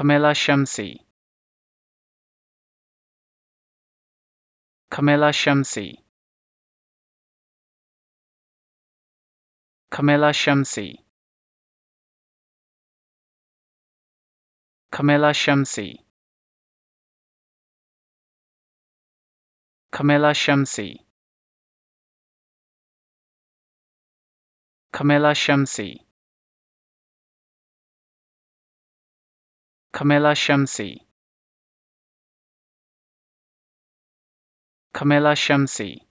Camilla Shamsi Camilla Shamsi Camilla Shamsi Camilla Shamsi Camilla Shamsi Camilla Shamsi Camilla Shamsi Camilla Shamsi